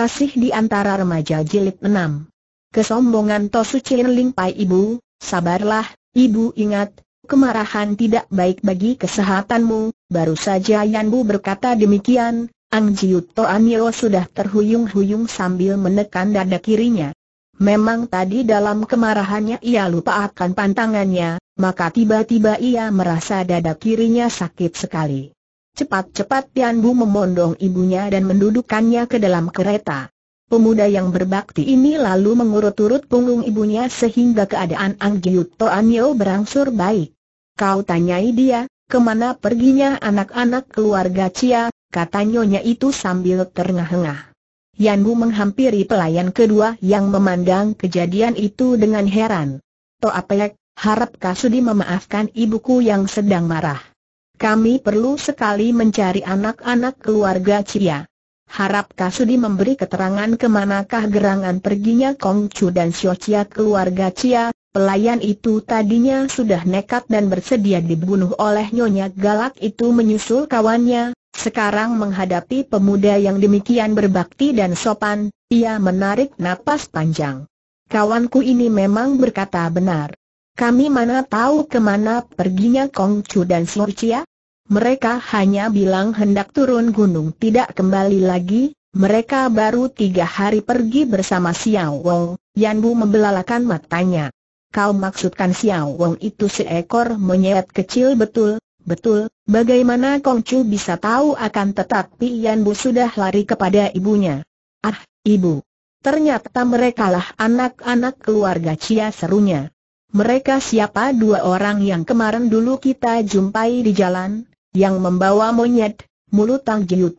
Kasih di antara remaja jilid enam. Kesombongan Tosu Chin Ling Pai Ibu, sabarlah, Ibu ingat, kemarahan tidak baik bagi kesehatanmu, baru saja Yan Bu berkata demikian, Ang Jiut Toanio sudah terhuyung-huyung sambil menekan dada kirinya. Memang tadi dalam kemarahannya ia lupa akan pantangannya, maka tiba-tiba ia merasa dada kirinya sakit sekali. Cepat-cepat Tian Bu memondong ibunya dan mendudukannya ke dalam kereta. Pemuda yang berbakti ini lalu mengurut-urut punggung ibunya sehingga keadaan Ang Giut Toanyo berangsur baik. Kau tanyai dia, kemana perginya anak-anak keluarga Cia, kata nyonya itu sambil terengah-engah. Yan Bu menghampiri pelayan kedua yang memandang kejadian itu dengan heran. Toapek, harap Kasudi memaafkan ibuku yang sedang marah. Kami perlu sekali mencari anak-anak keluarga Cia. Harap Kasudi memberi keterangan ke kemanakah gerangan perginya Kong Chu dan Xiao Cia keluarga Cia, pelayan itu tadinya sudah nekat dan bersedia dibunuh oleh Nyonya Galak itu menyusul kawannya, sekarang menghadapi pemuda yang demikian berbakti dan sopan, ia menarik napas panjang. Kawanku ini memang berkata benar. Kami mana tahu kemana perginya Kong Chu dan Xiao Cia? Mereka hanya bilang hendak turun gunung tidak kembali lagi, mereka baru tiga hari pergi bersama Xiao Wong, Yan Bu membelalakan matanya. Kau maksudkan Xiao Wong itu seekor monyet kecil betul, betul, bagaimana Kong Chu bisa tahu akan tetapi Yan Bu sudah lari kepada ibunya. Ah, ibu. Ternyata mereka lah anak-anak keluarga Cia serunya. Mereka siapa dua orang yang kemarin dulu kita jumpai di jalan, yang membawa monyet, mulut Tang Jiut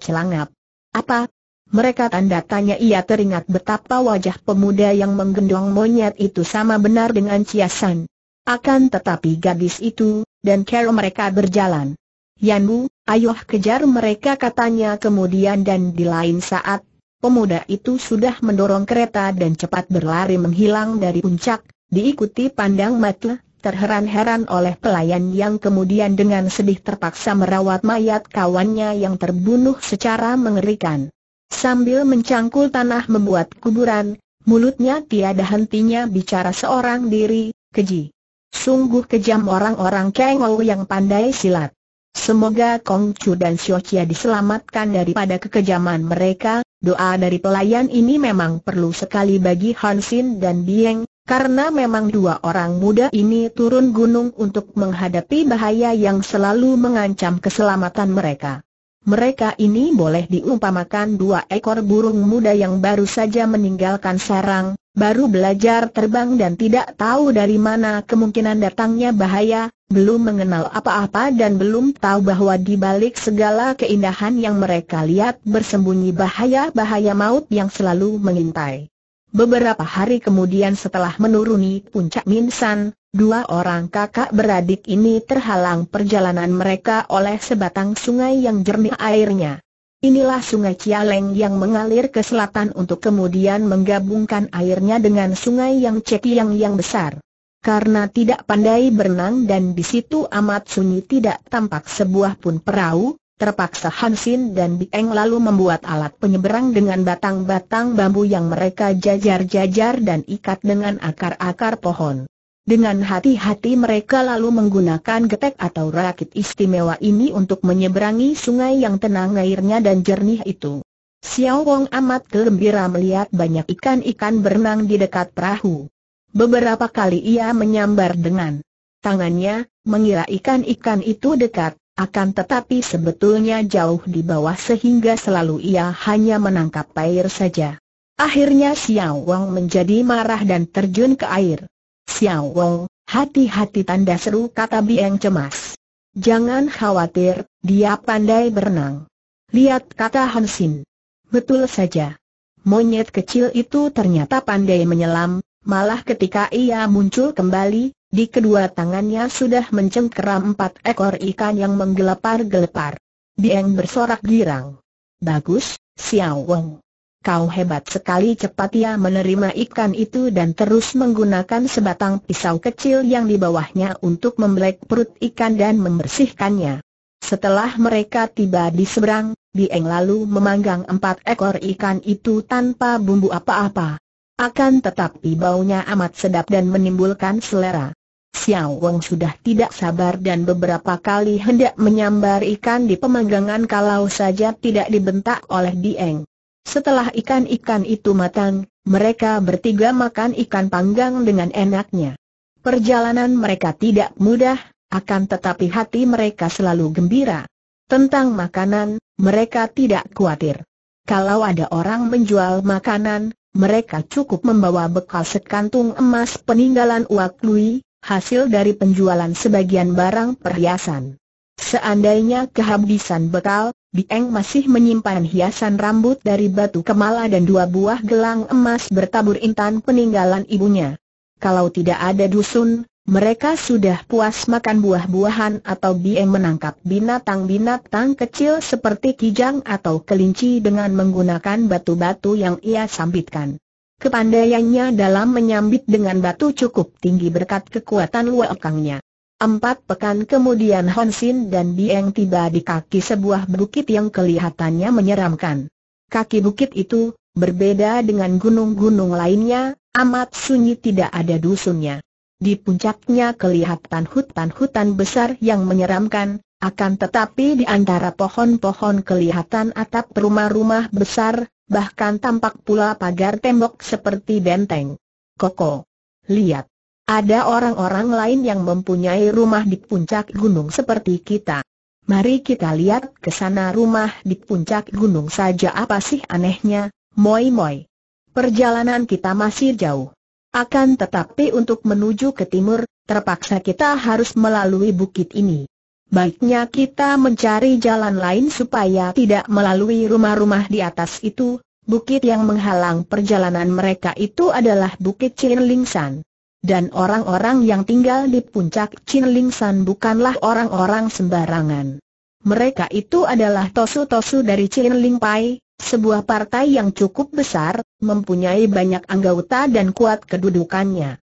celangap. Apa? Mereka tanda tanya ia teringat betapa wajah pemuda yang menggendong monyet itu sama benar dengan San. Akan tetapi gadis itu, dan Carol mereka berjalan. Yanbu, ayoh kejar mereka katanya kemudian dan di lain saat, pemuda itu sudah mendorong kereta dan cepat berlari menghilang dari puncak, diikuti pandang mata, terheran-heran oleh pelayan yang kemudian dengan sedih terpaksa merawat mayat kawannya yang terbunuh secara mengerikan. Sambil mencangkul tanah membuat kuburan, mulutnya tiada hentinya bicara seorang diri, keji. Sungguh kejam orang-orang kengol yang pandai silat. Semoga Kong Chu dan Xiao Chia diselamatkan daripada kekejaman mereka, doa dari pelayan ini memang perlu sekali bagi Hansin dan Bieng, karena memang dua orang muda ini turun gunung untuk menghadapi bahaya yang selalu mengancam keselamatan mereka. Mereka ini boleh diumpamakan dua ekor burung muda yang baru saja meninggalkan sarang, baru belajar terbang dan tidak tahu dari mana kemungkinan datangnya bahaya, belum mengenal apa-apa dan belum tahu bahwa di balik segala keindahan yang mereka lihat bersembunyi bahaya-bahaya maut yang selalu mengintai. Beberapa hari kemudian setelah menuruni puncak Minsan, dua orang kakak beradik ini terhalang perjalanan mereka oleh sebatang sungai yang jernih airnya. Inilah sungai Cialeng yang mengalir ke selatan untuk kemudian menggabungkan airnya dengan sungai yang Cekiang yang besar. Karena tidak pandai berenang dan di situ amat sunyi tidak tampak sebuah pun perahu, Terpaksa Hansin dan Bieng lalu membuat alat penyeberang dengan batang-batang bambu yang mereka jajar-jajar dan ikat dengan akar-akar pohon. Dengan hati-hati mereka lalu menggunakan getek atau rakit istimewa ini untuk menyeberangi sungai yang tenang airnya dan jernih itu. Xiao Wong amat gembira melihat banyak ikan-ikan berenang di dekat perahu. Beberapa kali ia menyambar dengan tangannya, mengira ikan-ikan itu dekat, akan tetapi sebetulnya jauh di bawah sehingga selalu ia hanya menangkap air saja. Akhirnya Xiao Wang menjadi marah dan terjun ke air. Xiao Wang, hati-hati tanda seru kata Bieng cemas. Jangan khawatir, dia pandai berenang. Lihat kata Hansin. Betul saja. Monyet kecil itu ternyata pandai menyelam, malah ketika ia muncul kembali, di kedua tangannya sudah mencengkeram empat ekor ikan yang menggelepar-gelepar. Dieng bersorak girang. Bagus, Xiao Wong. Kau hebat sekali cepat ia menerima ikan itu dan terus menggunakan sebatang pisau kecil yang di bawahnya untuk membelek perut ikan dan membersihkannya. Setelah mereka tiba di seberang, Dieng lalu memanggang empat ekor ikan itu tanpa bumbu apa-apa. Akan tetapi baunya amat sedap dan menimbulkan selera. Xiao Wong sudah tidak sabar dan beberapa kali hendak menyambar ikan di pemanggangan kalau saja tidak dibentak oleh Dieng. Setelah ikan-ikan itu matang, mereka bertiga makan ikan panggang dengan enaknya. Perjalanan mereka tidak mudah, akan tetapi hati mereka selalu gembira. Tentang makanan, mereka tidak khawatir. Kalau ada orang menjual makanan, mereka cukup membawa bekal sekantung emas peninggalan Uak Lui, hasil dari penjualan sebagian barang perhiasan. Seandainya kehabisan bekal, Bieng masih menyimpan hiasan rambut dari batu kemala dan dua buah gelang emas bertabur intan peninggalan ibunya. Kalau tidak ada dusun, mereka sudah puas makan buah-buahan atau Bieng menangkap binatang-binatang kecil seperti kijang atau kelinci dengan menggunakan batu-batu yang ia sambitkan. Kepandaiannya dalam menyambit dengan batu cukup tinggi berkat kekuatan wakangnya. Empat pekan kemudian Honsin dan Dieng tiba di kaki sebuah bukit yang kelihatannya menyeramkan. Kaki bukit itu, berbeda dengan gunung-gunung lainnya, amat sunyi tidak ada dusunnya. Di puncaknya kelihatan hutan-hutan besar yang menyeramkan, akan tetapi di antara pohon-pohon kelihatan atap rumah-rumah besar, bahkan tampak pula pagar tembok seperti benteng. Koko, lihat. Ada orang-orang lain yang mempunyai rumah di puncak gunung seperti kita. Mari kita lihat ke sana rumah di puncak gunung saja apa sih anehnya, moi-moi. Perjalanan kita masih jauh. Akan tetapi untuk menuju ke timur, terpaksa kita harus melalui bukit ini. Baiknya kita mencari jalan lain supaya tidak melalui rumah-rumah di atas itu. Bukit yang menghalang perjalanan mereka itu adalah Bukit Chinlingsan. Dan orang-orang yang tinggal di puncak Chinlingsan bukanlah orang-orang sembarangan. Mereka itu adalah tosu-tosu dari Chinlingpai, sebuah partai yang cukup besar, mempunyai banyak anggota dan kuat kedudukannya.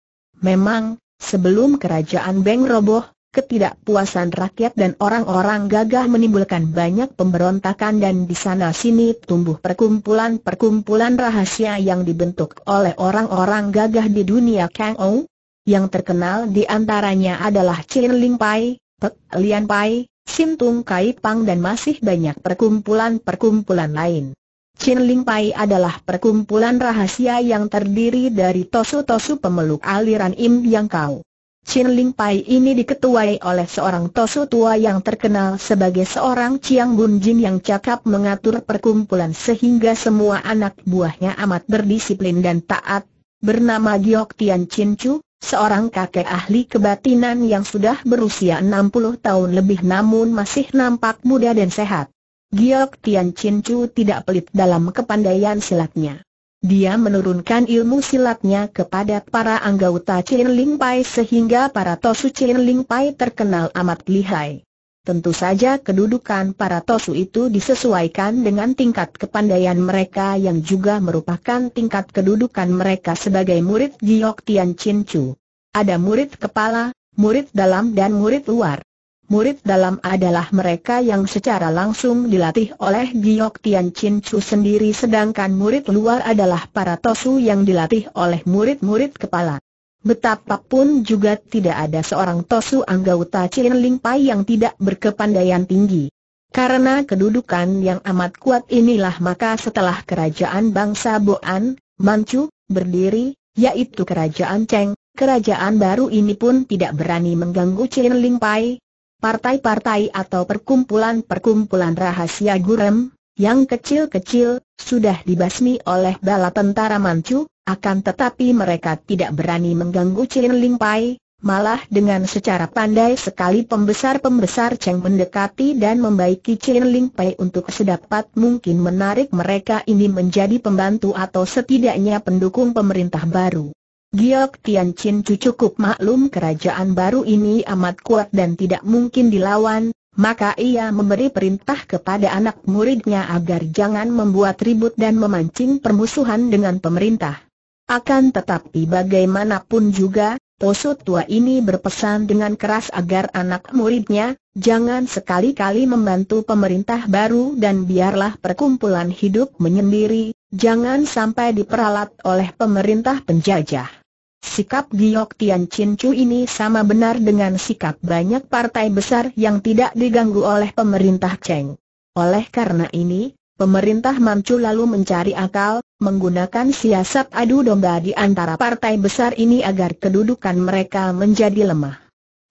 Memang, sebelum kerajaan Beng roboh, ketidakpuasan rakyat dan orang-orang gagah menimbulkan banyak pemberontakan dan di sana sini tumbuh perkumpulan-perkumpulan rahasia yang dibentuk oleh orang-orang gagah di dunia Kang Ou. Yang terkenal di antaranya adalah Chin Ling Pai, Pek Lian Pai, Sim Tung Kai Pang dan masih banyak perkumpulan-perkumpulan lain. Chin Ling Pai adalah perkumpulan rahasia yang terdiri dari tosu-tosu pemeluk aliran Im Yang Kau. Chin Ling Pai ini diketuai oleh seorang tosu tua yang terkenal sebagai seorang Chiang Bun Jin yang cakap mengatur perkumpulan sehingga semua anak buahnya amat berdisiplin dan taat, bernama Giok Tian Chin Chu, seorang kakek ahli kebatinan yang sudah berusia 60 tahun lebih namun masih nampak muda dan sehat. Giok Tian Chin Chu tidak pelit dalam kepandaian silatnya. Dia menurunkan ilmu silatnya kepada para anggota Chin Ling Pai sehingga para Tosu Chin Ling Pai terkenal amat lihai. Tentu saja kedudukan para Tosu itu disesuaikan dengan tingkat kepandaian mereka yang juga merupakan tingkat kedudukan mereka sebagai murid Giok Tian Chin Chu. Ada murid kepala, murid dalam dan murid luar murid dalam adalah mereka yang secara langsung dilatih oleh Giok Tian Chin Chu sendiri sedangkan murid luar adalah para tosu yang dilatih oleh murid-murid kepala. Betapapun juga tidak ada seorang tosu anggota Chin Ling Pai yang tidak berkepandaian tinggi. Karena kedudukan yang amat kuat inilah maka setelah kerajaan bangsa Boan, Manchu, berdiri, yaitu kerajaan Cheng, kerajaan baru ini pun tidak berani mengganggu Chin Ling Pai, partai-partai atau perkumpulan-perkumpulan rahasia gurem, yang kecil-kecil, sudah dibasmi oleh bala tentara Manchu, akan tetapi mereka tidak berani mengganggu Chin Ling Pai, malah dengan secara pandai sekali pembesar-pembesar Cheng mendekati dan membaiki Chin Ling Pai untuk sedapat mungkin menarik mereka ini menjadi pembantu atau setidaknya pendukung pemerintah baru. Giok Chu cukup maklum kerajaan baru ini amat kuat dan tidak mungkin dilawan, maka ia memberi perintah kepada anak muridnya agar jangan membuat ribut dan memancing permusuhan dengan pemerintah. Akan tetapi bagaimanapun juga, Tosu tua ini berpesan dengan keras agar anak muridnya, jangan sekali-kali membantu pemerintah baru dan biarlah perkumpulan hidup menyendiri, jangan sampai diperalat oleh pemerintah penjajah. Sikap Giok Tian Chin Chu ini sama benar dengan sikap banyak partai besar yang tidak diganggu oleh pemerintah Cheng. Oleh karena ini, pemerintah Manchu lalu mencari akal, menggunakan siasat adu domba di antara partai besar ini agar kedudukan mereka menjadi lemah.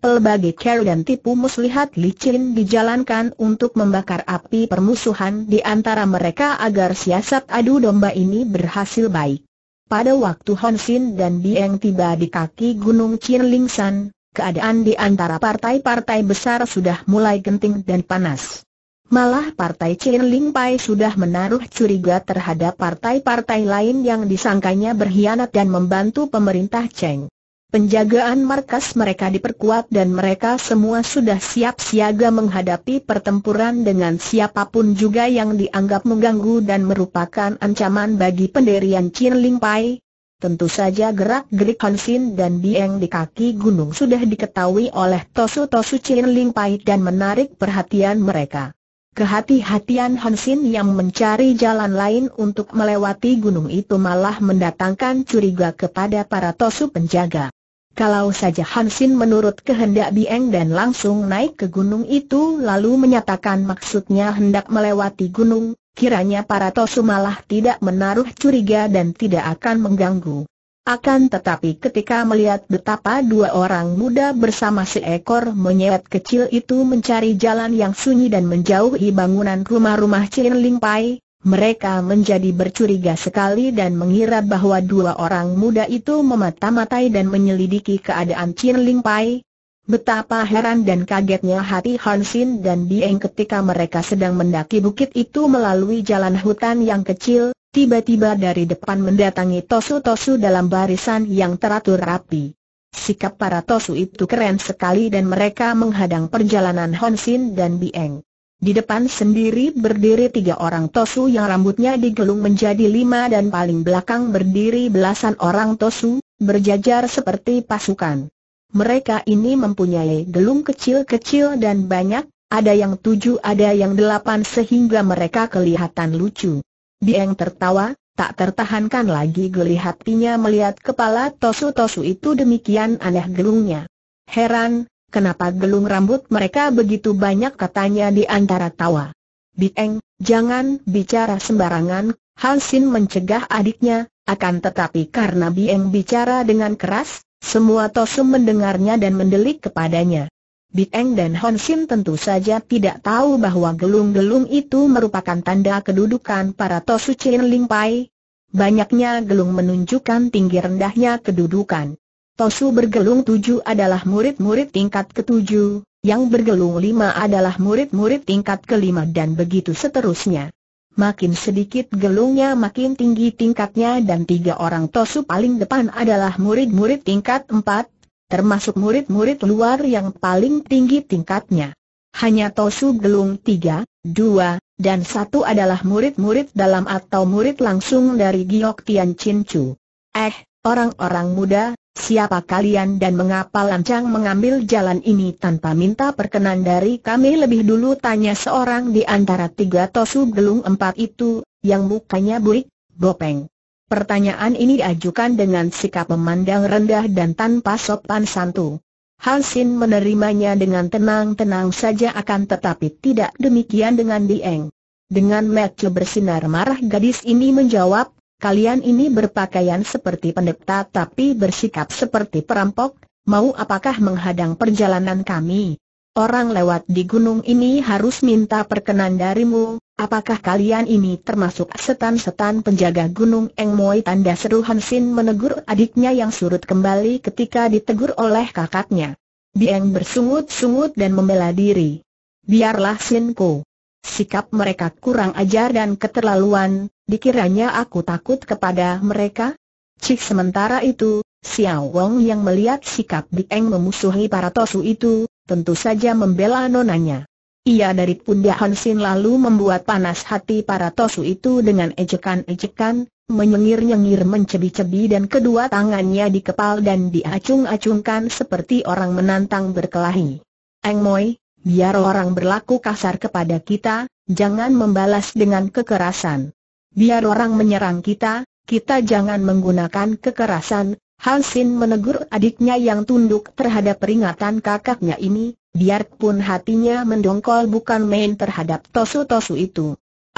Pelbagai care dan tipu muslihat licin dijalankan untuk membakar api permusuhan di antara mereka agar siasat adu domba ini berhasil baik. Pada waktu Hansin dan Bieng tiba di kaki Gunung San, keadaan di antara partai-partai besar sudah mulai genting dan panas. Malah partai Chirling Pai sudah menaruh curiga terhadap partai-partai lain yang disangkanya berkhianat dan membantu pemerintah Cheng. Penjagaan markas mereka diperkuat dan mereka semua sudah siap siaga menghadapi pertempuran dengan siapapun juga yang dianggap mengganggu dan merupakan ancaman bagi pendirian Chin Ling Pai. Tentu saja gerak-gerik Hansin dan Bieng di kaki gunung sudah diketahui oleh tosu-tosu Chin Ling Pai dan menarik perhatian mereka. Kehati-hatian Hansin yang mencari jalan lain untuk melewati gunung itu malah mendatangkan curiga kepada para tosu penjaga. Kalau saja Hansin menurut kehendak Bieng dan langsung naik ke gunung itu lalu menyatakan maksudnya hendak melewati gunung, kiranya para Tosu malah tidak menaruh curiga dan tidak akan mengganggu. Akan tetapi ketika melihat betapa dua orang muda bersama seekor monyet kecil itu mencari jalan yang sunyi dan menjauhi bangunan rumah-rumah Chin Ling Pai, mereka menjadi bercuriga sekali dan mengira bahwa dua orang muda itu memata-matai dan menyelidiki keadaan Chin Ling Pai. Betapa heran dan kagetnya hati Han Sin dan Dieng ketika mereka sedang mendaki bukit itu melalui jalan hutan yang kecil, tiba-tiba dari depan mendatangi tosu-tosu dalam barisan yang teratur rapi. Sikap para tosu itu keren sekali dan mereka menghadang perjalanan Han Sin dan Dieng. Di depan sendiri berdiri tiga orang tosu yang rambutnya digelung menjadi lima dan paling belakang berdiri belasan orang tosu, berjajar seperti pasukan. Mereka ini mempunyai gelung kecil-kecil dan banyak, ada yang tujuh ada yang delapan sehingga mereka kelihatan lucu. Dieng tertawa, tak tertahankan lagi geli hatinya melihat kepala tosu-tosu itu demikian aneh gelungnya. Heran, Kenapa gelung rambut mereka begitu banyak katanya di antara tawa. Bieng, jangan bicara sembarangan, Hansin mencegah adiknya, akan tetapi karena Bieng bicara dengan keras, semua Tosu mendengarnya dan mendelik kepadanya. Bieng dan Hansin tentu saja tidak tahu bahwa gelung-gelung itu merupakan tanda kedudukan para Tosu Chin Ling Pai. Banyaknya gelung menunjukkan tinggi rendahnya kedudukan. Tosu bergelung tujuh adalah murid-murid tingkat ketujuh, yang bergelung lima adalah murid-murid tingkat kelima dan begitu seterusnya. Makin sedikit gelungnya makin tinggi tingkatnya dan tiga orang Tosu paling depan adalah murid-murid tingkat empat, termasuk murid-murid luar yang paling tinggi tingkatnya. Hanya Tosu gelung tiga, dua, dan satu adalah murid-murid dalam atau murid langsung dari Giok Tian Chin Chu. Eh, orang-orang muda, Siapa kalian dan mengapa lancang mengambil jalan ini tanpa minta perkenan dari kami lebih dulu tanya seorang di antara tiga tosu gelung empat itu, yang mukanya burik, bopeng. Pertanyaan ini diajukan dengan sikap memandang rendah dan tanpa sopan santun. Hansin menerimanya dengan tenang-tenang saja akan tetapi tidak demikian dengan Dieng. Dengan mata bersinar marah gadis ini menjawab, kalian ini berpakaian seperti pendeta tapi bersikap seperti perampok, mau apakah menghadang perjalanan kami? Orang lewat di gunung ini harus minta perkenan darimu, apakah kalian ini termasuk setan-setan penjaga gunung Eng Moi? Tanda seru Hansin menegur adiknya yang surut kembali ketika ditegur oleh kakaknya. Dieng bersungut-sungut dan membela diri. Biarlah Sinko. Sikap mereka kurang ajar dan keterlaluan, Dikiranya aku takut kepada mereka? Cik sementara itu, Xiao Wong yang melihat sikap Dieng memusuhi para tosu itu, tentu saja membela nonanya. Ia dari pundak Hansin lalu membuat panas hati para tosu itu dengan ejekan-ejekan, menyengir-nyengir mencebi-cebi dan kedua tangannya dikepal dan diacung-acungkan seperti orang menantang berkelahi. Eng Moi, biar orang berlaku kasar kepada kita, jangan membalas dengan kekerasan. Biar orang menyerang kita, kita jangan menggunakan kekerasan. Hansin menegur adiknya yang tunduk terhadap peringatan kakaknya ini, biarpun hatinya mendongkol bukan main terhadap tosu-tosu itu.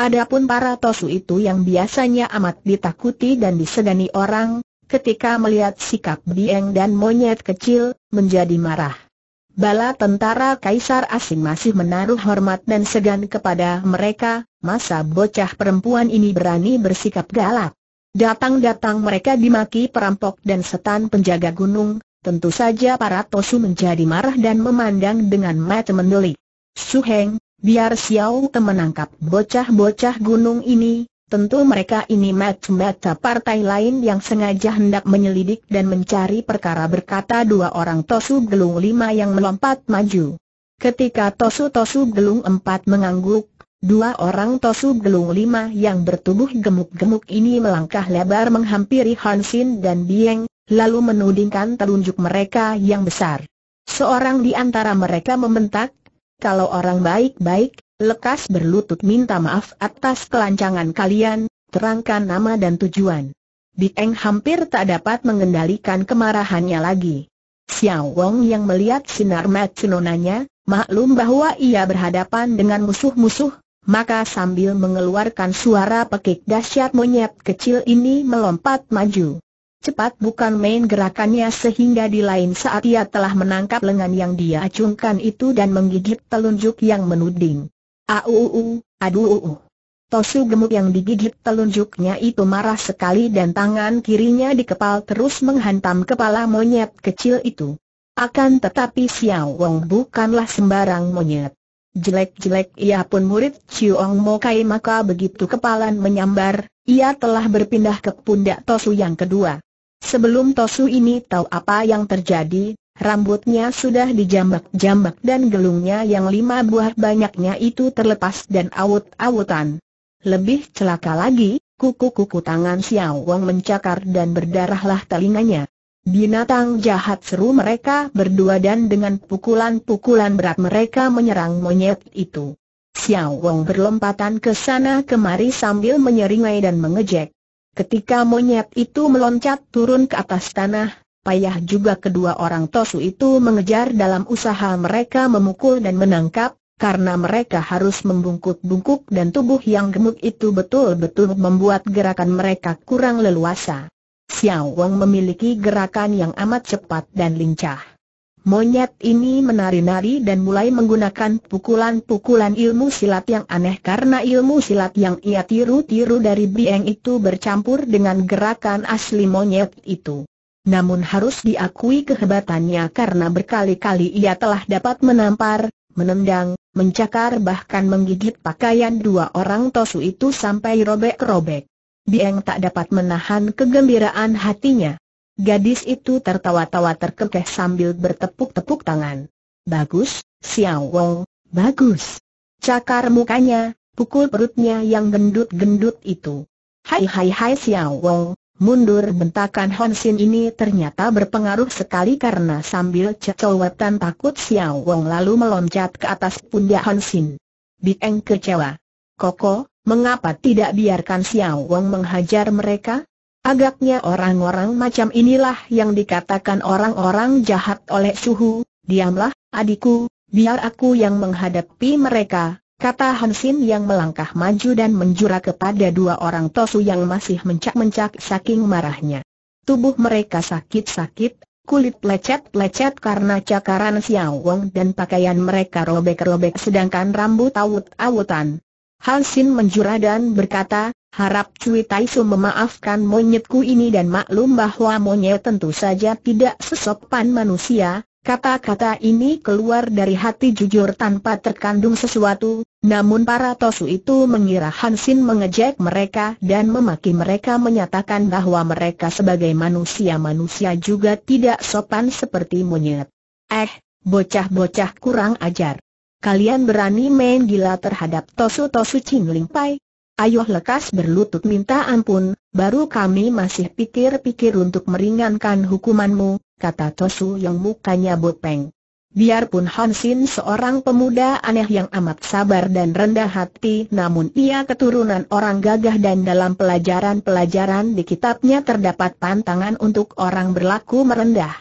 Adapun para tosu itu yang biasanya amat ditakuti dan disegani orang, ketika melihat sikap Dieng dan monyet kecil, menjadi marah. Bala tentara Kaisar asing masih menaruh hormat dan segan kepada mereka, masa bocah perempuan ini berani bersikap galak. Datang-datang mereka dimaki perampok dan setan penjaga gunung, tentu saja para Tosu menjadi marah dan memandang dengan mata mendelik. Suheng, biar Xiao menangkap bocah-bocah gunung ini, Tentu mereka ini mata-mata partai lain yang sengaja hendak menyelidik dan mencari perkara berkata dua orang Tosu Gelung lima yang melompat maju. Ketika Tosu-Tosu Gelung empat mengangguk, dua orang Tosu Gelung lima yang bertubuh gemuk-gemuk ini melangkah lebar menghampiri Hansin dan Dieng, lalu menudingkan telunjuk mereka yang besar. Seorang di antara mereka membentak, kalau orang baik-baik, Lekas berlutut minta maaf atas kelancangan kalian, terangkan nama dan tujuan. Bieng hampir tak dapat mengendalikan kemarahannya lagi. Xiao Wong yang melihat sinar nonanya, maklum bahwa ia berhadapan dengan musuh-musuh, maka sambil mengeluarkan suara pekik dahsyat monyet kecil ini melompat maju. Cepat bukan main gerakannya sehingga di lain saat ia telah menangkap lengan yang dia acungkan itu dan menggigit telunjuk yang menuding. Auuu, aduuu. Tosu gemuk yang digigit telunjuknya itu marah sekali dan tangan kirinya dikepal terus menghantam kepala monyet kecil itu. Akan tetapi Xiao Wong bukanlah sembarang monyet. Jelek-jelek ia pun murid Ong Mo Kai maka begitu kepalan menyambar, ia telah berpindah ke pundak Tosu yang kedua. Sebelum Tosu ini tahu apa yang terjadi, Rambutnya sudah dijambak-jambak dan gelungnya yang lima buah banyaknya itu terlepas dan awut-awutan. Lebih celaka lagi, kuku-kuku tangan Xiao Wang mencakar dan berdarahlah telinganya. Binatang jahat seru mereka berdua dan dengan pukulan-pukulan berat mereka menyerang monyet itu. Xiao Wang berlompatan ke sana kemari sambil menyeringai dan mengejek. Ketika monyet itu meloncat turun ke atas tanah, payah juga kedua orang Tosu itu mengejar dalam usaha mereka memukul dan menangkap, karena mereka harus membungkuk-bungkuk dan tubuh yang gemuk itu betul-betul membuat gerakan mereka kurang leluasa. Xiao Wang memiliki gerakan yang amat cepat dan lincah. Monyet ini menari-nari dan mulai menggunakan pukulan-pukulan ilmu silat yang aneh karena ilmu silat yang ia tiru-tiru dari Bieng itu bercampur dengan gerakan asli monyet itu namun harus diakui kehebatannya karena berkali-kali ia telah dapat menampar, menendang, mencakar bahkan menggigit pakaian dua orang Tosu itu sampai robek-robek. Bieng tak dapat menahan kegembiraan hatinya. Gadis itu tertawa-tawa terkekeh sambil bertepuk-tepuk tangan. Bagus, Xiao Wong, bagus. Cakar mukanya, pukul perutnya yang gendut-gendut itu. Hai hai hai Xiao Wong, Mundur bentakan Honsin ini ternyata berpengaruh sekali karena sambil cecowetan takut Xiao Wong lalu meloncat ke atas pundak Honsin. Bieng kecewa. Koko, mengapa tidak biarkan Xiao Wong menghajar mereka? Agaknya orang-orang macam inilah yang dikatakan orang-orang jahat oleh Suhu. Diamlah, adikku, biar aku yang menghadapi mereka, kata Hansin yang melangkah maju dan menjura kepada dua orang tosu yang masih mencak-mencak saking marahnya. Tubuh mereka sakit-sakit, kulit lecet-lecet karena cakaran Xiao Wong dan pakaian mereka robek-robek sedangkan rambut awut-awutan. Hansin menjura dan berkata, harap Cui Taisu memaafkan monyetku ini dan maklum bahwa monyet tentu saja tidak sesopan manusia, Kata-kata ini keluar dari hati jujur tanpa terkandung sesuatu, namun para tosu itu mengira Hansin mengejek mereka dan memaki mereka menyatakan bahwa mereka sebagai manusia-manusia juga tidak sopan seperti monyet. Eh, bocah-bocah kurang ajar. Kalian berani main gila terhadap tosu-tosu Ching Ling Pai? Ayuh lekas berlutut minta ampun, baru kami masih pikir-pikir untuk meringankan hukumanmu, kata Tosu yang mukanya bopeng. Biarpun Hansin seorang pemuda aneh yang amat sabar dan rendah hati namun ia keturunan orang gagah dan dalam pelajaran-pelajaran di kitabnya terdapat pantangan untuk orang berlaku merendah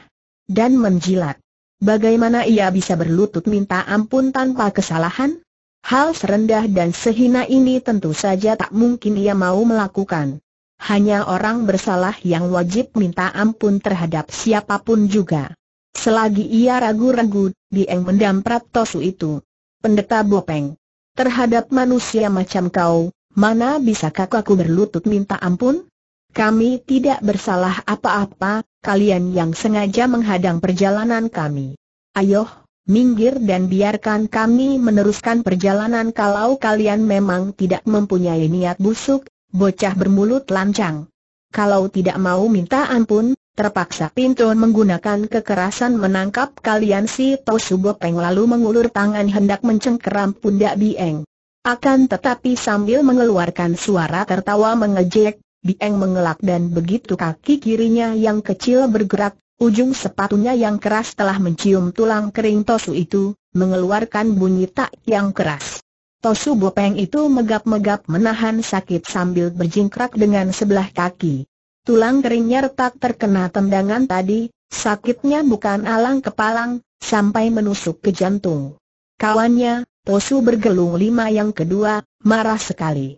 dan menjilat. Bagaimana ia bisa berlutut minta ampun tanpa kesalahan? Hal serendah dan sehina ini tentu saja tak mungkin ia mau melakukan. Hanya orang bersalah yang wajib minta ampun terhadap siapapun juga. Selagi ia ragu-ragu, Dieng mendamprat Tosu itu. Pendeta Bopeng. Terhadap manusia macam kau, mana bisa kakakku berlutut minta ampun? Kami tidak bersalah apa-apa, kalian yang sengaja menghadang perjalanan kami. Ayoh, minggir dan biarkan kami meneruskan perjalanan kalau kalian memang tidak mempunyai niat busuk, bocah bermulut lancang. Kalau tidak mau minta ampun, terpaksa Pintu menggunakan kekerasan menangkap kalian si Tosubopeng lalu mengulur tangan hendak mencengkeram pundak Bieng. Akan tetapi sambil mengeluarkan suara tertawa mengejek, Bieng mengelak dan begitu kaki kirinya yang kecil bergerak, Ujung sepatunya yang keras telah mencium tulang kering Tosu itu, mengeluarkan bunyi tak yang keras. Tosu Bopeng itu megap-megap menahan sakit sambil berjingkrak dengan sebelah kaki. Tulang keringnya retak terkena tendangan tadi, sakitnya bukan alang kepalang, sampai menusuk ke jantung. Kawannya, Tosu bergelung lima yang kedua, marah sekali.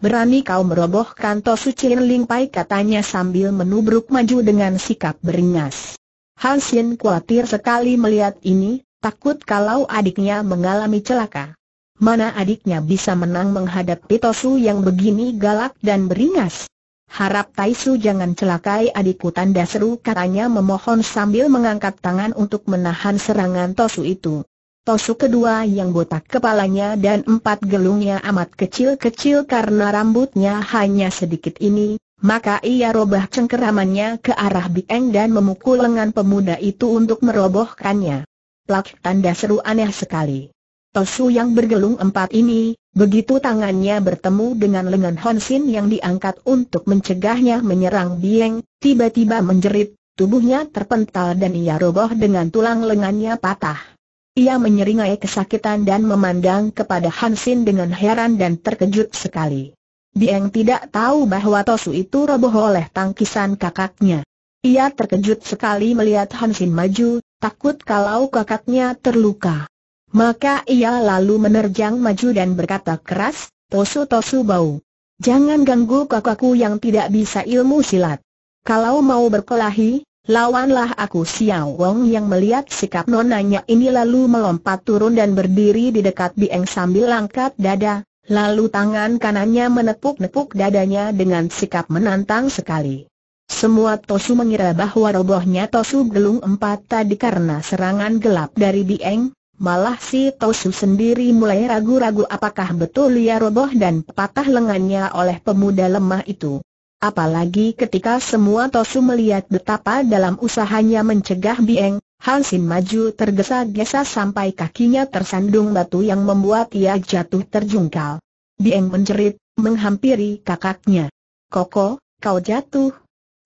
Berani kau merobohkan Tosu Chin Ling Pai katanya sambil menubruk maju dengan sikap beringas. Han Xin khawatir sekali melihat ini, takut kalau adiknya mengalami celaka. Mana adiknya bisa menang menghadapi Tosu yang begini galak dan beringas? Harap Taisu jangan celakai adikku tanda seru katanya memohon sambil mengangkat tangan untuk menahan serangan Tosu itu. Tosu kedua yang botak kepalanya dan empat gelungnya amat kecil-kecil karena rambutnya hanya sedikit ini, maka ia robah cengkeramannya ke arah Bieng dan memukul lengan pemuda itu untuk merobohkannya. Plak tanda seru aneh sekali. Tosu yang bergelung empat ini, begitu tangannya bertemu dengan lengan Honsin yang diangkat untuk mencegahnya menyerang Bieng, tiba-tiba menjerit, tubuhnya terpental dan ia roboh dengan tulang lengannya patah. Ia menyeringai kesakitan dan memandang kepada Hansin dengan heran dan terkejut sekali. Dieng tidak tahu bahwa Tosu itu roboh oleh tangkisan kakaknya. Ia terkejut sekali melihat Hansin maju, takut kalau kakaknya terluka. Maka ia lalu menerjang maju dan berkata keras, Tosu Tosu bau. Jangan ganggu kakakku yang tidak bisa ilmu silat. Kalau mau berkelahi, Lawanlah aku Xiao Wong yang melihat sikap nonanya ini lalu melompat turun dan berdiri di dekat bieng sambil langkat dada, lalu tangan kanannya menepuk-nepuk dadanya dengan sikap menantang sekali. Semua Tosu mengira bahwa robohnya Tosu gelung empat tadi karena serangan gelap dari bieng, malah si Tosu sendiri mulai ragu-ragu apakah betul ia roboh dan patah lengannya oleh pemuda lemah itu. Apalagi ketika semua Tosu melihat betapa dalam usahanya mencegah Bieng, Hansin maju tergesa-gesa sampai kakinya tersandung batu yang membuat ia jatuh terjungkal. Bieng menjerit, menghampiri kakaknya. Koko, kau jatuh.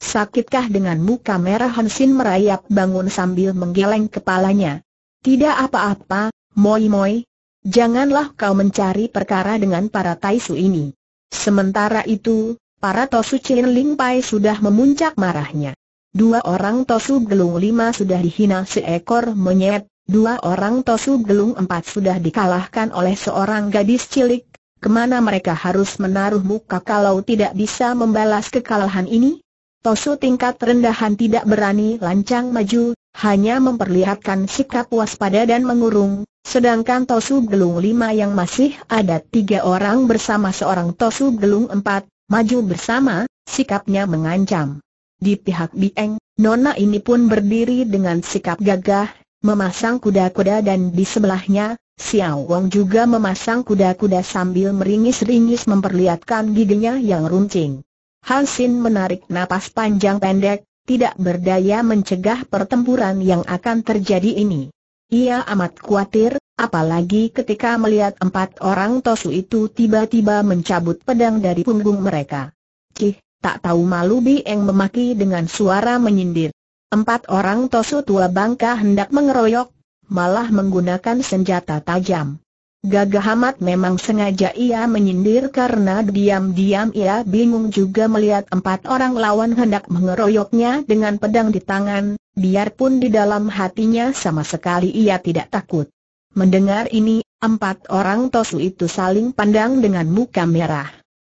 Sakitkah dengan denganmu kamera Hansin merayap bangun sambil menggeleng kepalanya. Tidak apa-apa, Moi Moi. Janganlah kau mencari perkara dengan para Taisu ini. Sementara itu, para Tosu Chin Ling Pai sudah memuncak marahnya. Dua orang Tosu Gelung lima sudah dihina seekor monyet, dua orang Tosu Gelung empat sudah dikalahkan oleh seorang gadis cilik. Kemana mereka harus menaruh muka kalau tidak bisa membalas kekalahan ini? Tosu tingkat rendahan tidak berani lancang maju, hanya memperlihatkan sikap waspada dan mengurung, sedangkan Tosu Gelung lima yang masih ada tiga orang bersama seorang Tosu Gelung empat maju bersama, sikapnya mengancam. Di pihak Bieng, Nona ini pun berdiri dengan sikap gagah, memasang kuda-kuda dan di sebelahnya, Xiao Wang juga memasang kuda-kuda sambil meringis-ringis memperlihatkan giginya yang runcing. Han Sin menarik napas panjang pendek, tidak berdaya mencegah pertempuran yang akan terjadi ini. Ia amat khawatir, Apalagi ketika melihat empat orang tosu itu tiba-tiba mencabut pedang dari punggung mereka. Cih, tak tahu malu Bieng memaki dengan suara menyindir. Empat orang tosu tua bangka hendak mengeroyok, malah menggunakan senjata tajam. Gagah amat memang sengaja ia menyindir karena diam-diam ia bingung juga melihat empat orang lawan hendak mengeroyoknya dengan pedang di tangan, biarpun di dalam hatinya sama sekali ia tidak takut. Mendengar ini, empat orang Tosu itu saling pandang dengan muka merah.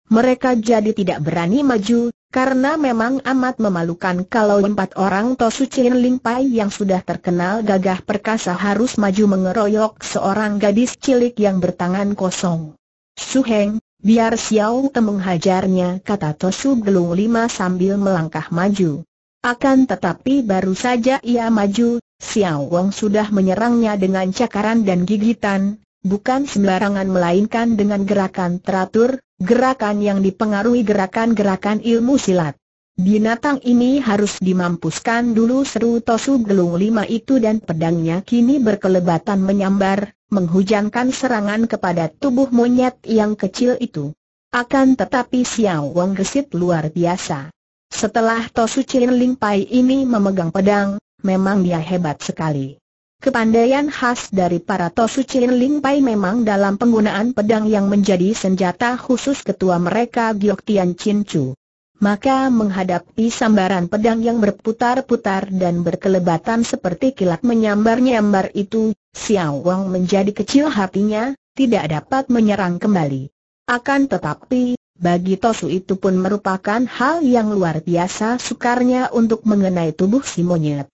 Mereka jadi tidak berani maju, karena memang amat memalukan kalau empat orang Tosu Chin Ling Pai yang sudah terkenal gagah perkasa harus maju mengeroyok seorang gadis cilik yang bertangan kosong. Heng, biar Xiao Te menghajarnya kata Tosu Gelung Lima sambil melangkah maju. Akan tetapi baru saja ia maju, Xiao Wong sudah menyerangnya dengan cakaran dan gigitan, bukan sembarangan melainkan dengan gerakan teratur, gerakan yang dipengaruhi gerakan-gerakan ilmu silat. Binatang ini harus dimampuskan dulu seru Tosu Gelung Lima itu dan pedangnya kini berkelebatan menyambar, menghujankan serangan kepada tubuh monyet yang kecil itu. Akan tetapi Xiao Wang gesit luar biasa. Setelah Tosu Chin Ling Pai ini memegang pedang, Memang dia hebat sekali. Kepandaian khas dari para Tosu Chin Ling Pai memang dalam penggunaan pedang yang menjadi senjata khusus ketua mereka Giok Tian Chin Chu. Maka menghadapi sambaran pedang yang berputar-putar dan berkelebatan seperti kilat menyambar-nyambar itu, Xiao Wang menjadi kecil hatinya, tidak dapat menyerang kembali. Akan tetapi, bagi Tosu itu pun merupakan hal yang luar biasa sukarnya untuk mengenai tubuh si monyet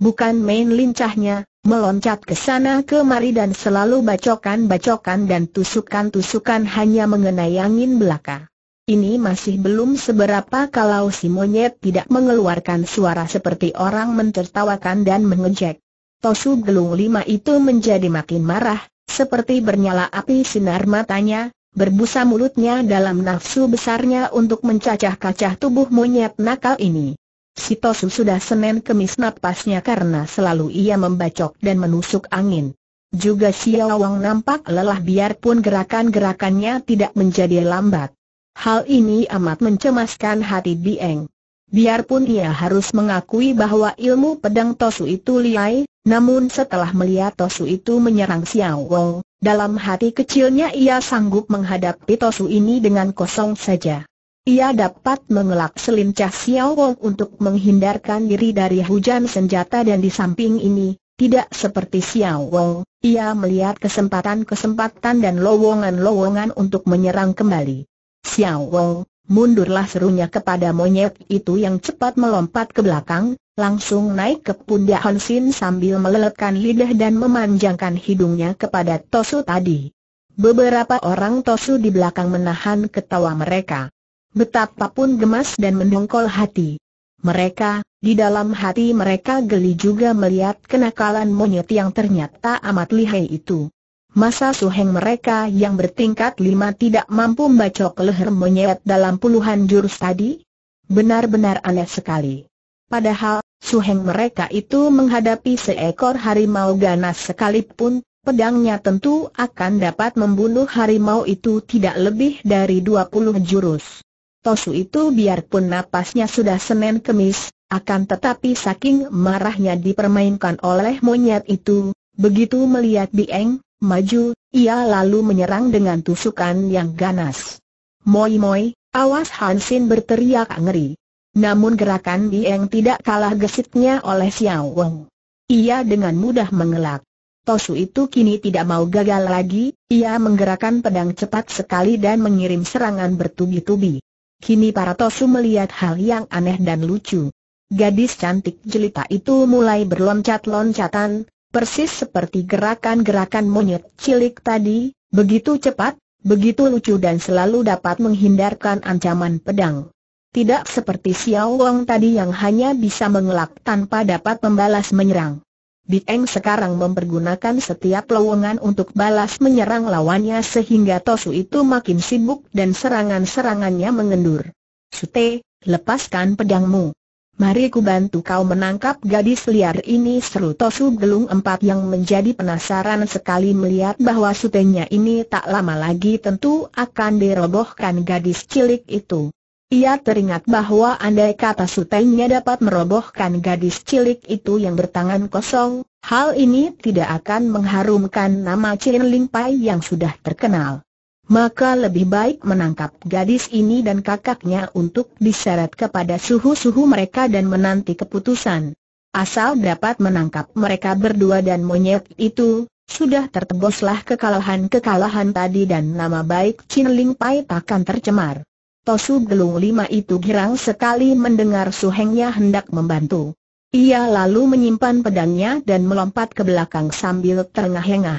bukan main lincahnya, meloncat ke sana kemari dan selalu bacokan-bacokan dan tusukan-tusukan hanya mengenai angin belaka. Ini masih belum seberapa kalau si monyet tidak mengeluarkan suara seperti orang mentertawakan dan mengejek. Tosu gelung lima itu menjadi makin marah, seperti bernyala api sinar matanya, berbusa mulutnya dalam nafsu besarnya untuk mencacah kacah tubuh monyet nakal ini. Sitosu sudah senen kemis napasnya karena selalu ia membacok dan menusuk angin. Juga Xiao Wang nampak lelah biarpun gerakan-gerakannya tidak menjadi lambat. Hal ini amat mencemaskan hati Bieng. Biarpun ia harus mengakui bahwa ilmu pedang Tosu itu liai, namun setelah melihat Tosu itu menyerang Xiao Wang, dalam hati kecilnya ia sanggup menghadapi Tosu ini dengan kosong saja. Ia dapat mengelak selincah Xiao Wong untuk menghindarkan diri dari hujan senjata dan di samping ini, tidak seperti Xiao Wong, ia melihat kesempatan-kesempatan dan lowongan-lowongan untuk menyerang kembali. Xiao Wong, mundurlah serunya kepada monyet itu yang cepat melompat ke belakang, langsung naik ke pundak Hansin Sin sambil meleletkan lidah dan memanjangkan hidungnya kepada Tosu tadi. Beberapa orang Tosu di belakang menahan ketawa mereka betapapun gemas dan mendongkol hati. Mereka, di dalam hati mereka geli juga melihat kenakalan monyet yang ternyata amat lihai itu. Masa suheng mereka yang bertingkat lima tidak mampu membacok leher monyet dalam puluhan jurus tadi? Benar-benar aneh sekali. Padahal, suheng mereka itu menghadapi seekor harimau ganas sekalipun, pedangnya tentu akan dapat membunuh harimau itu tidak lebih dari 20 jurus. Tosu itu biarpun napasnya sudah Senin Kemis, akan tetapi saking marahnya dipermainkan oleh monyet itu, begitu melihat Bieng, maju, ia lalu menyerang dengan tusukan yang ganas. Moi moi, awas Hansin berteriak ngeri. Namun gerakan Bieng tidak kalah gesitnya oleh Xiao Wong. Ia dengan mudah mengelak. Tosu itu kini tidak mau gagal lagi, ia menggerakkan pedang cepat sekali dan mengirim serangan bertubi-tubi. Kini para Tosu melihat hal yang aneh dan lucu. Gadis cantik jelita itu mulai berloncat-loncatan, persis seperti gerakan-gerakan monyet cilik tadi, begitu cepat, begitu lucu dan selalu dapat menghindarkan ancaman pedang. Tidak seperti Xiao Wang tadi yang hanya bisa mengelak tanpa dapat membalas menyerang. Bieng sekarang mempergunakan setiap lowongan untuk balas menyerang lawannya sehingga Tosu itu makin sibuk dan serangan-serangannya mengendur. Sute, lepaskan pedangmu. Mari ku bantu kau menangkap gadis liar ini seru Tosu Gelung Empat yang menjadi penasaran sekali melihat bahwa sutenya ini tak lama lagi tentu akan dirobohkan gadis cilik itu. Ia teringat bahwa andai kata sutengnya dapat merobohkan gadis cilik itu yang bertangan kosong, hal ini tidak akan mengharumkan nama Chin Ling Pai yang sudah terkenal. Maka lebih baik menangkap gadis ini dan kakaknya untuk diseret kepada suhu-suhu mereka dan menanti keputusan. Asal dapat menangkap mereka berdua dan monyet itu, sudah tertebuslah kekalahan-kekalahan tadi dan nama baik Chin Ling Pai takkan tercemar. Tosu Gelung Lima itu girang sekali mendengar suhengnya hendak membantu. Ia lalu menyimpan pedangnya dan melompat ke belakang sambil terengah-engah.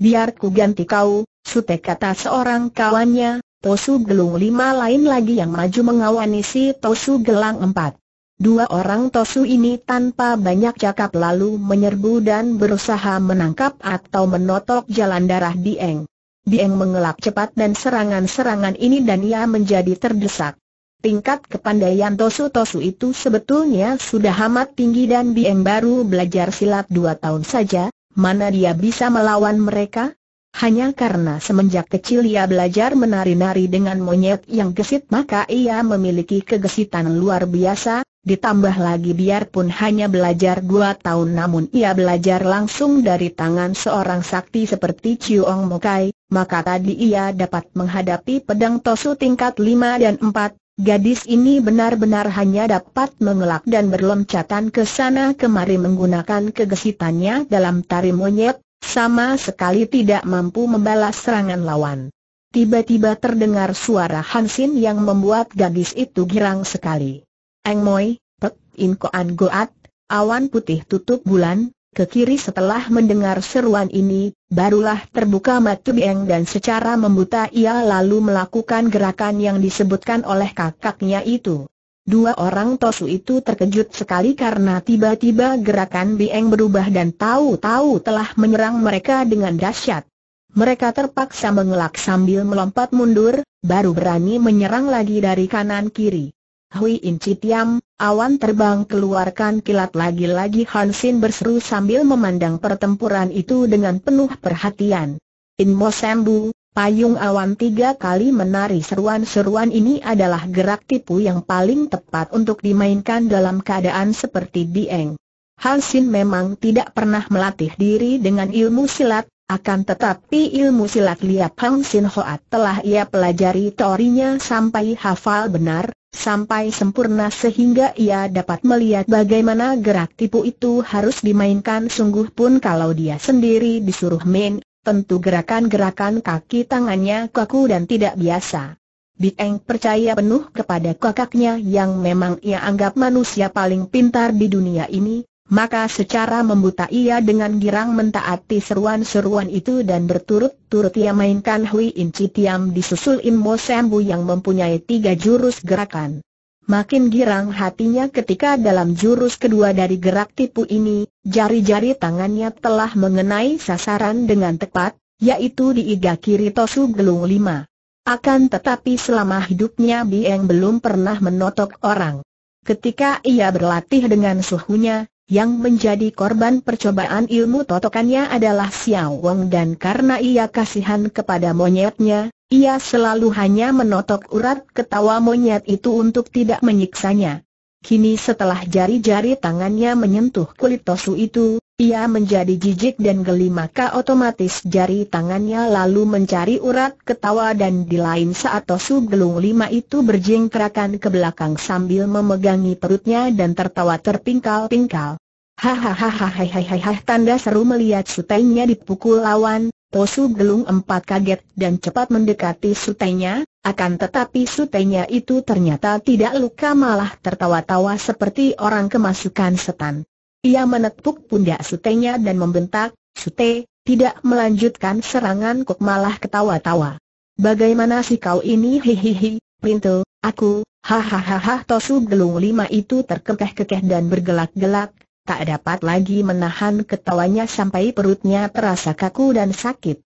Biar ku ganti kau, sute kata seorang kawannya, Tosu Gelung Lima lain lagi yang maju mengawani si Tosu Gelang Empat. Dua orang Tosu ini tanpa banyak cakap lalu menyerbu dan berusaha menangkap atau menotok jalan darah Dieng. Bieng mengelap cepat dan serangan-serangan ini dan ia menjadi terdesak. Tingkat kepandaian Tosu Tosu itu sebetulnya sudah amat tinggi dan Bieng baru belajar silat dua tahun saja, mana dia bisa melawan mereka? Hanya karena semenjak kecil ia belajar menari-nari dengan monyet yang gesit maka ia memiliki kegesitan luar biasa, ditambah lagi biarpun hanya belajar dua tahun namun ia belajar langsung dari tangan seorang sakti seperti Chiong Mokai, maka tadi ia dapat menghadapi pedang tosu tingkat 5 dan 4, Gadis ini benar-benar hanya dapat mengelak dan berloncatan ke sana kemari menggunakan kegesitannya dalam tari monyet, sama sekali tidak mampu membalas serangan lawan. Tiba-tiba terdengar suara Hansin yang membuat gadis itu girang sekali. Eng Moi, Pek In Koan Goat, awan putih tutup bulan, ke kiri setelah mendengar seruan ini, barulah terbuka mata Beng dan secara membuta ia lalu melakukan gerakan yang disebutkan oleh kakaknya itu. Dua orang Tosu itu terkejut sekali karena tiba-tiba gerakan Bieng berubah dan tahu-tahu telah menyerang mereka dengan dahsyat. Mereka terpaksa mengelak sambil melompat mundur, baru berani menyerang lagi dari kanan kiri. Hui In Tiam, awan terbang keluarkan kilat lagi-lagi Hansin berseru sambil memandang pertempuran itu dengan penuh perhatian. In Mosembu, Payung awan tiga kali menari seruan-seruan ini adalah gerak tipu yang paling tepat untuk dimainkan dalam keadaan seperti dieng. Hal Sin memang tidak pernah melatih diri dengan ilmu silat, akan tetapi ilmu silat Liap Hang Sin Hoat telah ia pelajari teorinya sampai hafal benar, sampai sempurna sehingga ia dapat melihat bagaimana gerak tipu itu harus dimainkan sungguh pun kalau dia sendiri disuruh main, Tentu gerakan-gerakan kaki tangannya kaku dan tidak biasa. Bieng percaya penuh kepada kakaknya yang memang ia anggap manusia paling pintar di dunia ini, maka secara membuta ia dengan girang mentaati seruan-seruan itu dan berturut-turut ia mainkan Hui Inci Tiam disusul Im Mo Sembu yang mempunyai tiga jurus gerakan. Makin girang hatinya ketika dalam jurus kedua dari gerak tipu ini, jari-jari tangannya telah mengenai sasaran dengan tepat, yaitu di iga kiri Tosu Gelung Lima. Akan tetapi selama hidupnya Bieng belum pernah menotok orang. Ketika ia berlatih dengan suhunya, yang menjadi korban percobaan ilmu totokannya adalah Xiao Wang dan karena ia kasihan kepada monyetnya, ia selalu hanya menotok urat ketawa monyet itu untuk tidak menyiksanya. Kini setelah jari-jari tangannya menyentuh kulit Tosu itu, ia menjadi jijik dan geli maka otomatis jari tangannya lalu mencari urat ketawa dan di lain saat Tosu Gelung Lima itu berjingkrakan ke belakang sambil memegangi perutnya dan tertawa terpingkal-pingkal. Hahaha tanda seru melihat sutenya dipukul lawan, Tosu Gelung empat kaget dan cepat mendekati sutainya. akan tetapi sutainya itu ternyata tidak luka malah tertawa-tawa seperti orang kemasukan setan. Ia menepuk pundak sutenya dan membentak, sute, tidak melanjutkan serangan kok malah ketawa-tawa. Bagaimana sih kau ini hihihi, Printo, aku, hahaha Tosu gelung lima itu terkekeh-kekeh dan bergelak-gelak, tak dapat lagi menahan ketawanya sampai perutnya terasa kaku dan sakit.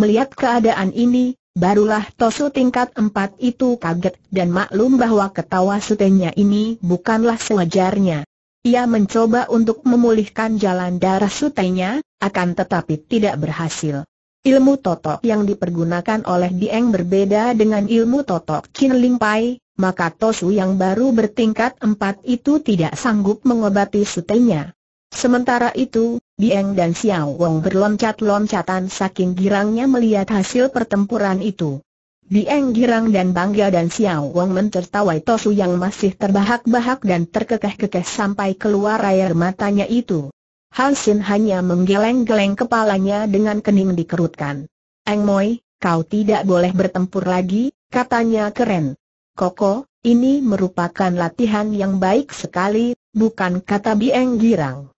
Melihat keadaan ini, barulah Tosu tingkat empat itu kaget dan maklum bahwa ketawa sutenya ini bukanlah sewajarnya. Ia mencoba untuk memulihkan jalan darah sutenya, akan tetapi tidak berhasil. Ilmu totok yang dipergunakan oleh Dieng berbeda dengan ilmu totok Kinling Ling Pai, maka Tosu yang baru bertingkat empat itu tidak sanggup mengobati sutenya. Sementara itu, Dieng dan Xiao Wong berloncat-loncatan saking girangnya melihat hasil pertempuran itu. Dieng girang dan bangga dan Xiao Wang mentertawai Tosu yang masih terbahak-bahak dan terkekeh-kekeh sampai keluar air matanya itu. Hal Sin hanya menggeleng-geleng kepalanya dengan kening dikerutkan. Eng Moi, kau tidak boleh bertempur lagi, katanya keren. Koko, ini merupakan latihan yang baik sekali, bukan kata Bieng girang.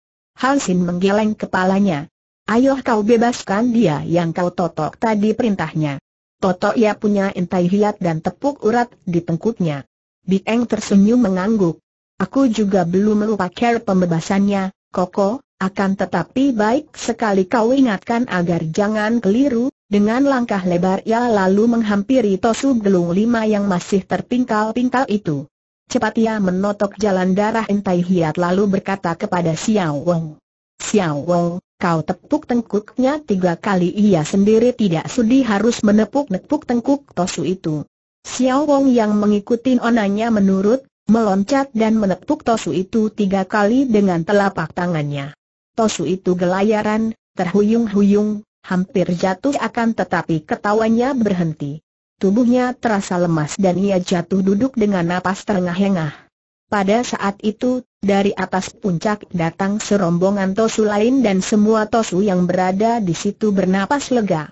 Sin menggeleng kepalanya. Ayo kau bebaskan dia yang kau totok tadi perintahnya. Toto ia punya entai hiat dan tepuk urat di tengkuknya. Bieng tersenyum mengangguk. Aku juga belum care pembebasannya, Koko, akan tetapi baik sekali kau ingatkan agar jangan keliru, dengan langkah lebar ia lalu menghampiri Tosu Gelung Lima yang masih terpingkal-pingkal itu. Cepat ia menotok jalan darah entai hiat lalu berkata kepada Xiao Wong. Xiao Wong, Kau tepuk tengkuknya tiga kali ia sendiri tidak sudi harus menepuk-nepuk tengkuk Tosu itu. Xiao Wong yang mengikuti onanya menurut, meloncat dan menepuk Tosu itu tiga kali dengan telapak tangannya. Tosu itu gelayaran, terhuyung-huyung, hampir jatuh akan tetapi ketawanya berhenti. Tubuhnya terasa lemas dan ia jatuh duduk dengan napas terengah-engah. Pada saat itu, dari atas puncak datang serombongan Tosu lain dan semua Tosu yang berada di situ bernapas lega.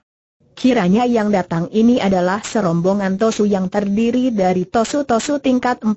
Kiranya yang datang ini adalah serombongan Tosu yang terdiri dari Tosu-Tosu tingkat 4,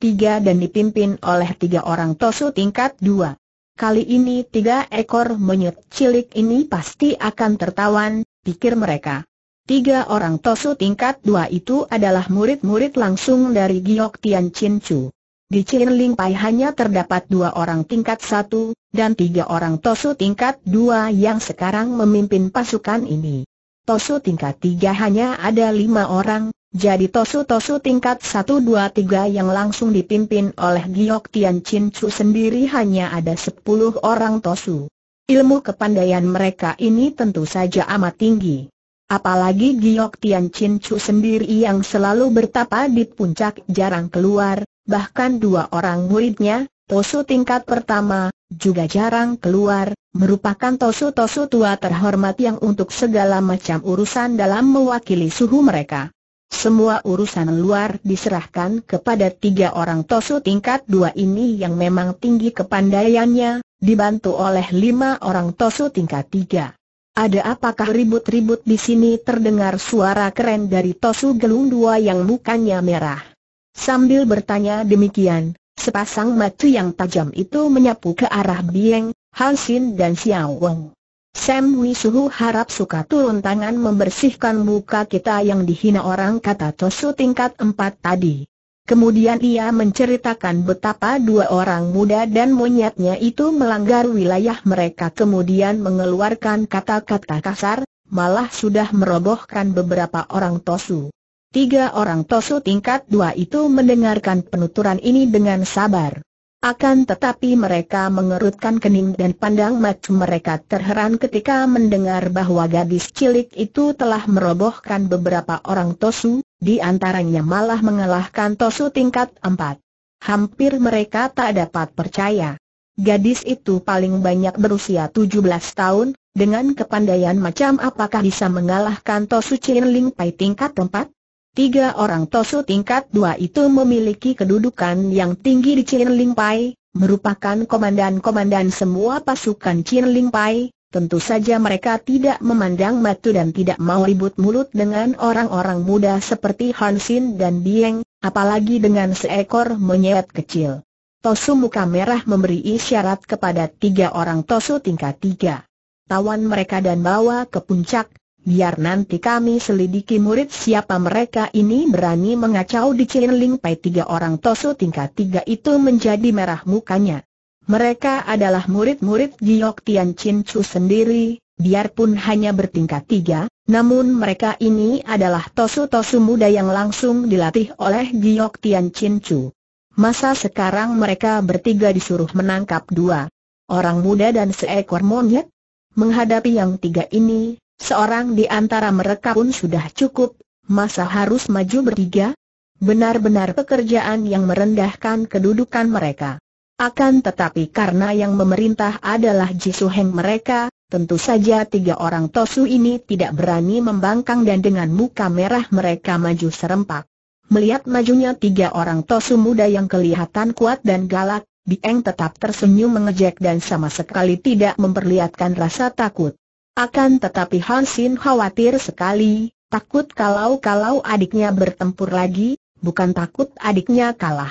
3 dan dipimpin oleh tiga orang Tosu tingkat 2. Kali ini tiga ekor monyet cilik ini pasti akan tertawan, pikir mereka. Tiga orang Tosu tingkat 2 itu adalah murid-murid langsung dari Giok Tian Chin Chu. Di Chin Ling Pai hanya terdapat dua orang tingkat satu, dan tiga orang Tosu tingkat dua yang sekarang memimpin pasukan ini. Tosu tingkat tiga hanya ada lima orang, jadi tosu-tosu tingkat satu dua tiga yang langsung dipimpin oleh Giok Tian Chin Chu sendiri hanya ada sepuluh orang tosu. Ilmu kepandaian mereka ini tentu saja amat tinggi. Apalagi Giok Tian Chin Chu sendiri yang selalu bertapa di puncak jarang keluar, bahkan dua orang muridnya, Tosu tingkat pertama, juga jarang keluar, merupakan Tosu-Tosu tua terhormat yang untuk segala macam urusan dalam mewakili suhu mereka. Semua urusan luar diserahkan kepada tiga orang Tosu tingkat dua ini yang memang tinggi kepandaiannya, dibantu oleh lima orang Tosu tingkat tiga. Ada apakah ribut-ribut di sini terdengar suara keren dari Tosu Gelung Dua yang mukanya merah. Sambil bertanya demikian, sepasang mata yang tajam itu menyapu ke arah Bieng, Han Sin dan Xiao Wong. Sam Suhu harap suka turun tangan membersihkan muka kita yang dihina orang kata Tosu tingkat empat tadi. Kemudian ia menceritakan betapa dua orang muda dan monyetnya itu melanggar wilayah mereka kemudian mengeluarkan kata-kata kasar, malah sudah merobohkan beberapa orang Tosu. Tiga orang tosu tingkat dua itu mendengarkan penuturan ini dengan sabar. Akan tetapi mereka mengerutkan kening dan pandang mata mereka terheran ketika mendengar bahwa gadis cilik itu telah merobohkan beberapa orang tosu, di antaranya malah mengalahkan tosu tingkat empat. Hampir mereka tak dapat percaya. Gadis itu paling banyak berusia 17 tahun, dengan kepandaian macam apakah bisa mengalahkan Tosu Chin Ling Pai tingkat empat? Tiga orang Tosu tingkat dua itu memiliki kedudukan yang tinggi di Chin Ling Pai, merupakan komandan-komandan semua pasukan Chin Ling Pai, tentu saja mereka tidak memandang matu dan tidak mau ribut mulut dengan orang-orang muda seperti Hansin dan Dieng, apalagi dengan seekor monyet kecil. Tosu muka merah memberi isyarat kepada tiga orang Tosu tingkat tiga. Tawan mereka dan bawa ke puncak, Biar nanti kami selidiki murid siapa mereka ini berani mengacau di Ling Pai tiga orang tosu tingkat tiga itu menjadi merah mukanya. Mereka adalah murid-murid Giok Tian Chin Chu sendiri, biarpun hanya bertingkat tiga, namun mereka ini adalah tosu-tosu muda yang langsung dilatih oleh Giok Tian Chin Chu. Masa sekarang mereka bertiga disuruh menangkap dua orang muda dan seekor monyet? Menghadapi yang tiga ini, Seorang di antara mereka pun sudah cukup, masa harus maju bertiga? Benar-benar pekerjaan yang merendahkan kedudukan mereka. Akan tetapi karena yang memerintah adalah Jisuheng mereka, tentu saja tiga orang Tosu ini tidak berani membangkang dan dengan muka merah mereka maju serempak. Melihat majunya tiga orang Tosu muda yang kelihatan kuat dan galak, Dieng tetap tersenyum mengejek dan sama sekali tidak memperlihatkan rasa takut. Akan tetapi Hansin khawatir sekali, takut kalau-kalau adiknya bertempur lagi, bukan takut adiknya kalah.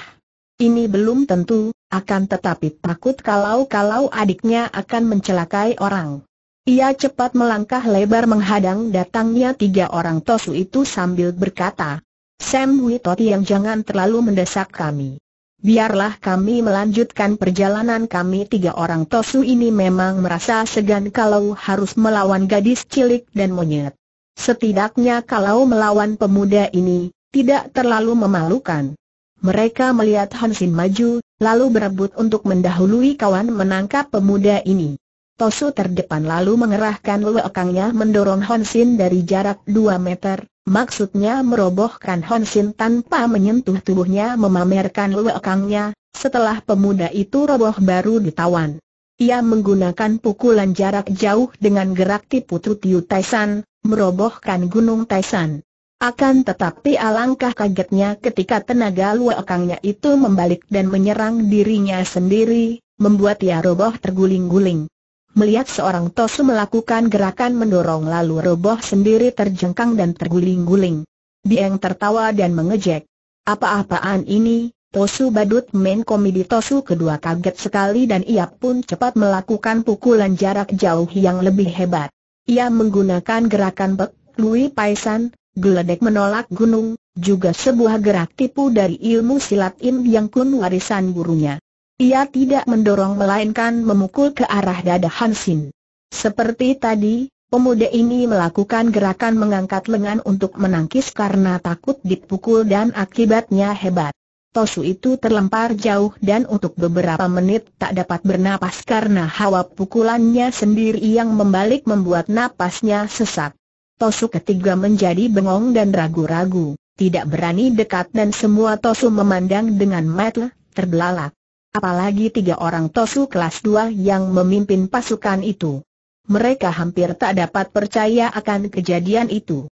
Ini belum tentu, akan tetapi takut kalau-kalau adiknya akan mencelakai orang. Ia cepat melangkah lebar menghadang datangnya tiga orang tosu itu sambil berkata, Sam Witoti yang jangan terlalu mendesak kami. Biarlah kami melanjutkan perjalanan kami tiga orang Tosu ini memang merasa segan kalau harus melawan gadis cilik dan monyet. Setidaknya kalau melawan pemuda ini, tidak terlalu memalukan. Mereka melihat Hansin maju, lalu berebut untuk mendahului kawan menangkap pemuda ini. Tosu terdepan lalu mengerahkan lekangnya mendorong Hansin dari jarak dua meter, Maksudnya merobohkan Sin tanpa menyentuh tubuhnya memamerkan luakangnya, setelah pemuda itu roboh baru ditawan. Ia menggunakan pukulan jarak jauh dengan gerak tipu tutiu Taisan, merobohkan gunung Taisan. Akan tetapi alangkah kagetnya ketika tenaga luakangnya itu membalik dan menyerang dirinya sendiri, membuat ia roboh terguling-guling. Melihat seorang Tosu melakukan gerakan mendorong lalu roboh sendiri terjengkang dan terguling-guling. Dieng tertawa dan mengejek. Apa-apaan ini, Tosu badut main komedi Tosu kedua kaget sekali dan ia pun cepat melakukan pukulan jarak jauh yang lebih hebat. Ia menggunakan gerakan Bek, Lui Paisan, geledek menolak gunung, juga sebuah gerak tipu dari ilmu silat Im Yang Kun warisan gurunya. Ia tidak mendorong melainkan memukul ke arah dada Hansin. Seperti tadi, pemuda ini melakukan gerakan mengangkat lengan untuk menangkis karena takut dipukul dan akibatnya hebat. Tosu itu terlempar jauh dan untuk beberapa menit tak dapat bernapas karena hawa pukulannya sendiri yang membalik membuat napasnya sesak. Tosu ketiga menjadi bengong dan ragu-ragu, tidak berani dekat dan semua Tosu memandang dengan mata terbelalak. Apalagi tiga orang Tosu kelas dua yang memimpin pasukan itu. Mereka hampir tak dapat percaya akan kejadian itu.